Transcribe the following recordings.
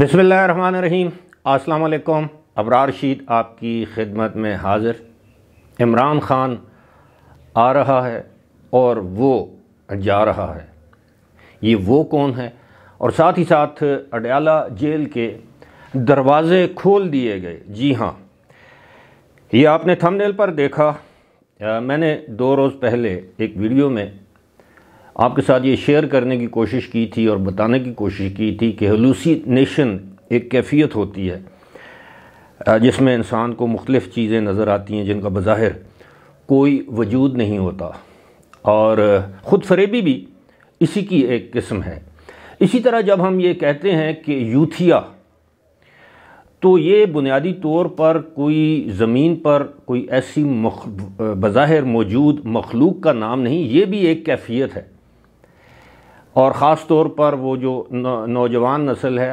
बसमीम अस्सलाम अबरार शीद आपकी खिदमत में हाज़िर इमरान ख़ान आ रहा है और वो जा रहा है ये वो कौन है और साथ ही साथ अडयाला जेल के दरवाज़े खोल दिए गए जी हाँ ये आपने थंबनेल पर देखा मैंने दो रोज़ पहले एक वीडियो में आपके साथ ये शेयर करने की कोशिश की थी और बताने की कोशिश की थी कि हलूसीनेशन एक कैफियत होती है जिसमें इंसान को मुख्तफ़ चीज़ें नज़र आती हैं जिनका बज़ाहिर कोई वजूद नहीं होता और ख़ुद फरेबी भी इसी की एक किस्म है इसी तरह जब हम ये कहते हैं कि यूथिया तो ये बुनियादी तौर पर कोई ज़मीन पर कोई ऐसी बज़ाहिर मौजूद मखलूक का नाम नहीं ये भी एक कैफियत है और ख़ास तौर पर वो जो नौजवान नस्ल है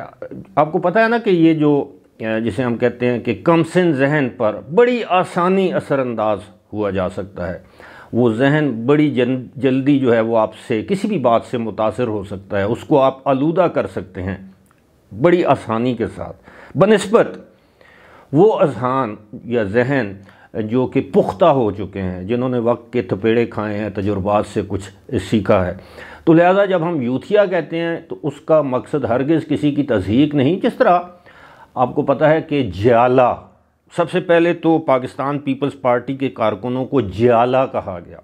आपको पता है ना कि ये जो जिसे हम कहते हैं कि कम सिन जहन पर बड़ी आसानी असरानंदाज हुआ जा सकता है वो जहन बड़ी जन, जल्दी जो है वो आपसे किसी भी बात से मुतासर हो सकता है उसको आप आलूदा कर सकते हैं बड़ी आसानी के साथ बनस्बत वो अजहान या जहन जो कि पुख्ता हो चुके हैं जिन्होंने वक्त के थपेड़े खाए हैं तजुर्बात से कुछ सीखा है तो लिहाजा जब हम यूथिया कहते हैं तो उसका मकसद हरगिज़ किसी की तजहीक नहीं जिस तरह आपको पता है कि जियाला सबसे पहले तो पाकिस्तान पीपल्स पार्टी के कारकुनों को जियाला कहा गया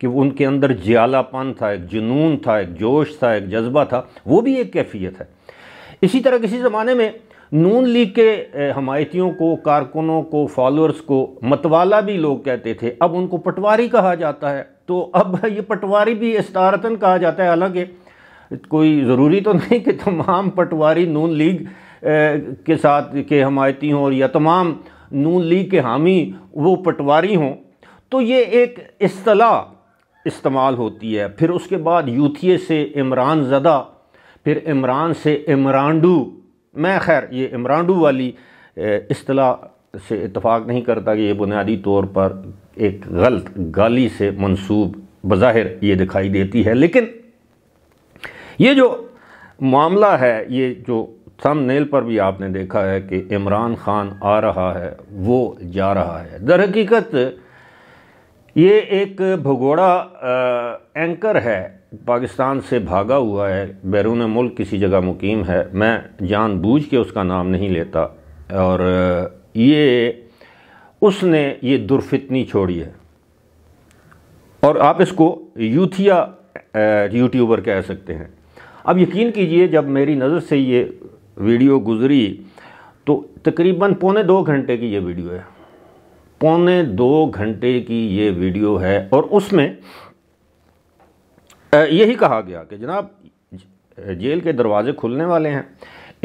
कि उनके अंदर जयालापन था एक जुनून था एक जोश था एक जज्बा था वो भी एक कैफियत है इसी तरह किसी ज़माने में नून लीग के हमायतियों को कारकुनों को फॉलोअर्स को मतवाला भी लोग कहते थे अब उनको पटवारी कहा जाता है तो अब ये पटवारी भी स्टारतन कहा जाता है हालांकि कोई ज़रूरी तो नहीं कि तमाम पटवारी नून लीग के साथ के हमायती हों या तमाम नून लीग के हामी वो पटवारी हों तो ये एक असलाह इस्तेमाल होती है फिर उसके बाद यूथिए से इमरान ज़दा फिर इमरान से इमरान्डू मैं खैर ये इमरान्डू वाली असलाह से इतफाक़ नहीं करता कि ये बुनियादी तौर पर एक गलत गाली से मंसूब बज़ाहिर ये दिखाई देती है लेकिन ये जो मामला है ये जो थम नेल पर भी आपने देखा है कि इमरान खान आ रहा है वो जा रहा है दर हकीकत ये एक भगोड़ा एंकर है पाकिस्तान से भागा हुआ है बैरून मुल्क किसी जगह मुकीम है मैं जानबूझ के उसका नाम नहीं लेता और ये उसने ये दुर्फितनी छोड़ी है और आप इसको यूथिया यूट्यूबर कह सकते हैं अब यकीन कीजिए जब मेरी नज़र से ये वीडियो गुजरी तो तकरीबन पौने दो घंटे की ये वीडियो है पौने दो घंटे की ये वीडियो है और उसमें यही कहा गया कि जनाब जेल के दरवाजे खुलने वाले हैं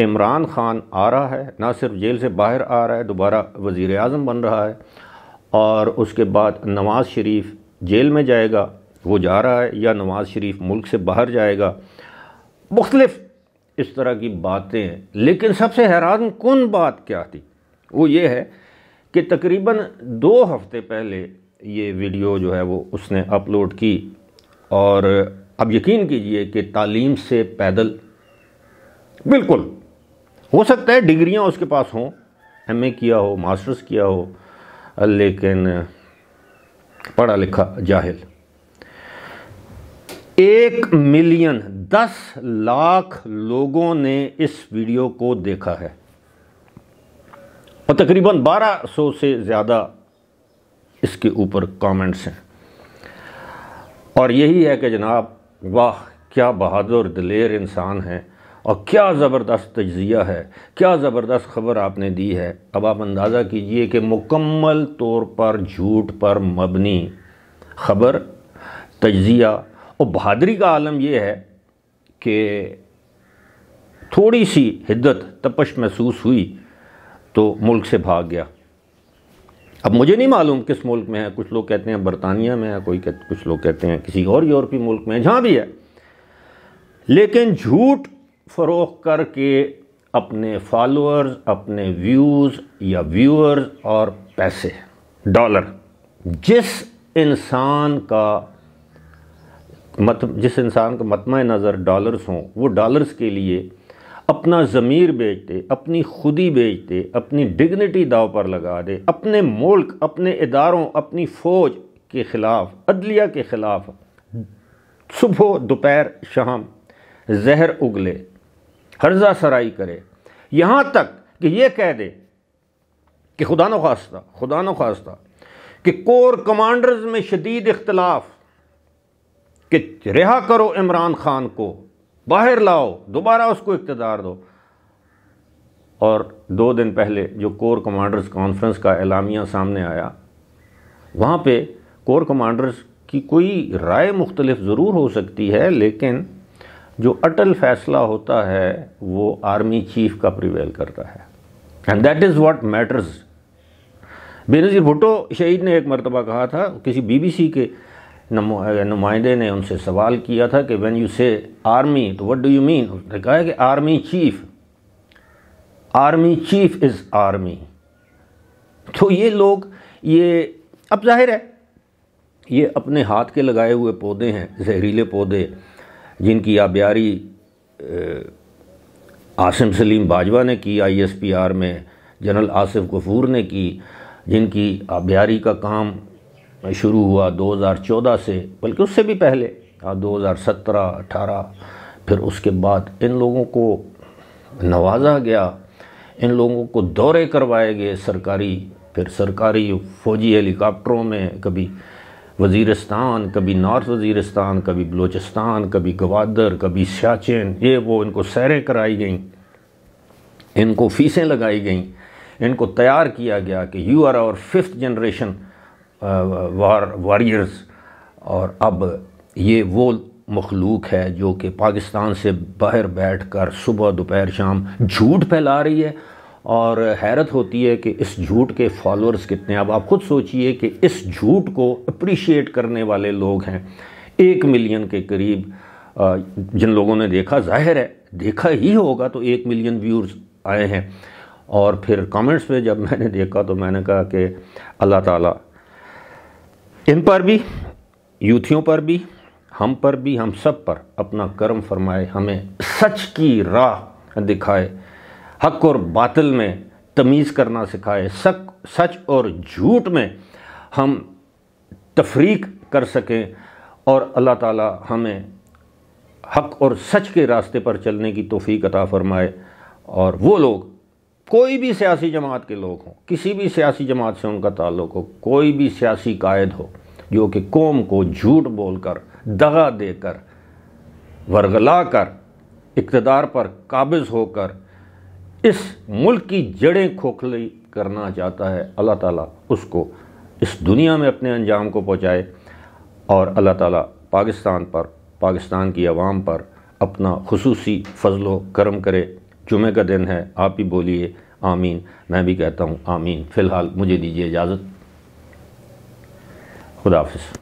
इमरान खान आ रहा है ना सिर्फ जेल से बाहर आ रहा है दोबारा वज़ी अजम बन रहा है और उसके बाद नवाज़ शरीफ जेल में जाएगा वो जा रहा है या नवाज़ शरीफ मुल्क से बाहर जाएगा मुख्तलफ़ इस तरह की बातें लेकिन सबसे हैरान कन बात क्या थी वो ये है कि तकरीबन दो हफ्ते पहले ये वीडियो जो है वो उसने अपलोड की और अब यकीन कीजिए कि तालीम से पैदल बिल्कुल हो सकता है डिग्रियाँ उसके पास हों एम किया हो मास्टर्स किया हो लेकिन पढ़ा लिखा जाहिल एक मिलियन दस लाख लोगों ने इस वीडियो को देखा है और तकरीबन बारह सौ से ज़्यादा इसके ऊपर कमेंट्स हैं और यही है कि जनाब वाह क्या बहादुर दिलेर इंसान हैं और क्या ज़बरदस्त तजिया है क्या ज़बरदस्त खबर आपने दी है अब आप अंदाज़ा कीजिए कि मुकम्मल तौर पर झूठ पर मबनी खबर तजिया और बहादरी का आलम यह है कि थोड़ी सी हिद्दत तपश महसूस हुई तो मुल्क से भाग गया अब मुझे नहीं मालूम किस मुल्क में है कुछ लोग कहते हैं बरतानिया में है कोई कुछ लोग कहते हैं किसी और यूरोपीय मुल्क में है जहाँ भी है लेकिन झूठ फ़रोख करके अपने फॉलोअर्स अपने व्यूज़ या व्यूअर्स और पैसे डॉलर जिस इंसान का मत जिस इंसान का मतम नज़र डॉलर्स हों वो डॉलर्स के लिए अपना ज़मीर बेच दे अपनी खुदी बेच दे अपनी डिग्निटी दाव पर लगा दे अपने मुल्क अपने इदारों अपनी फ़ौज के ख़िलाफ़ अदलिया के ख़िलाफ़ सुबह दोपहर शाम जहर उगले हर्जा सराई करे यहाँ तक कि यह कह दे कि खुदा न खास्ता खुदा न खास्ता कि कोर कमांडर्स में शदीद इख्तलाफ कि रिहा करो इमरान खान को बाहर लाओ दोबारा उसको इकतदार दो और दो दिन पहले जो कोर कमांडर्स कॉन्फ्रेंस का एलामिया सामने आया वहाँ पे कोर कमांडर्स की कोई राय मुख्तलिफ ज़रूर हो सकती है लेकिन जो अटल फैसला होता है वो आर्मी चीफ का प्रिवेल करता है and that is what matters Benazir Bhutto शहीद ने एक मरतबा कहा था किसी बीबीसी के नुमाइंदे ने उनसे सवाल किया था कि व्हेन यू से आर्मी तो व्हाट डू यू मीन उसने कहा कि army chief army chief is army तो ये लोग ये अब जाहिर है ये अपने हाथ के लगाए हुए पौधे हैं जहरीले पौधे जिनकी आबियारी आसिम सलीम बाजवा ने की आईएसपीआर में जनरल आसिफ गफूर ने की जिनकी आबियारी का काम शुरू हुआ 2014 से बल्कि उससे भी पहले हाँ सत्रह 18 फिर उसके बाद इन लोगों को नवाजा गया इन लोगों को दौरे करवाए गए सरकारी फिर सरकारी फौजी हेलीकॉप्टरों में कभी वजीरस्तान कभी नॉर्थ वजीरस्तान कभी बलूचिस्तान कभी गवादर कभी सियाचिन ये वो इनको सैरें कराई गई इनको फीसें लगाई गई इनको तैयार किया गया कि you are our fifth generation war warriors और अब ये वो मखलूक है जो कि पाकिस्तान से बाहर बैठ कर सुबह दोपहर शाम झूठ फैला रही है और हैरत होती है कि इस झूठ के फॉलोअर्स कितने अब आप खुद सोचिए कि इस झूठ को अप्रिशिएट करने वाले लोग हैं एक मिलियन के करीब जिन लोगों ने देखा जाहिर है देखा ही होगा तो एक मिलियन व्यूर्स आए हैं और फिर कमेंट्स में जब मैंने देखा तो मैंने कहा कि अल्लाह ताला इन पर भी यूथियों पर भी हम पर भी हम सब पर अपना कर्म फरमाए हमें सच की राह दिखाए हक और बातिल में तमीज़ करना सिखाए सक सच और झूठ में हम तफरीक कर सकें और अल्लाह ताला हमें हक और सच के रास्ते पर चलने की तोफ़ी अता फ़रमाए और वो लोग कोई भी सियासी जमात के लोग हों किसी भी सियासी जमात से उनका ताल्लुक हो कोई भी सियासी कायद हो जो कि कौम को झूठ बोल कर दगा देकर वर्गला कर इकतदार पर काबिज होकर इस मुल्क की जड़ें खोखली करना चाहता है अल्लाह ताला उसको इस दुनिया में अपने अंजाम को पहुँचाए और अल्लाह ताला पाकिस्तान पर पाकिस्तान की आवाम पर अपना खसूसी फजल करम करे जुमे का दिन है आप ही बोलिए आमीन मैं भी कहता हूँ आमीन फ़िलहाल मुझे दीजिए इजाज़त खुदाफ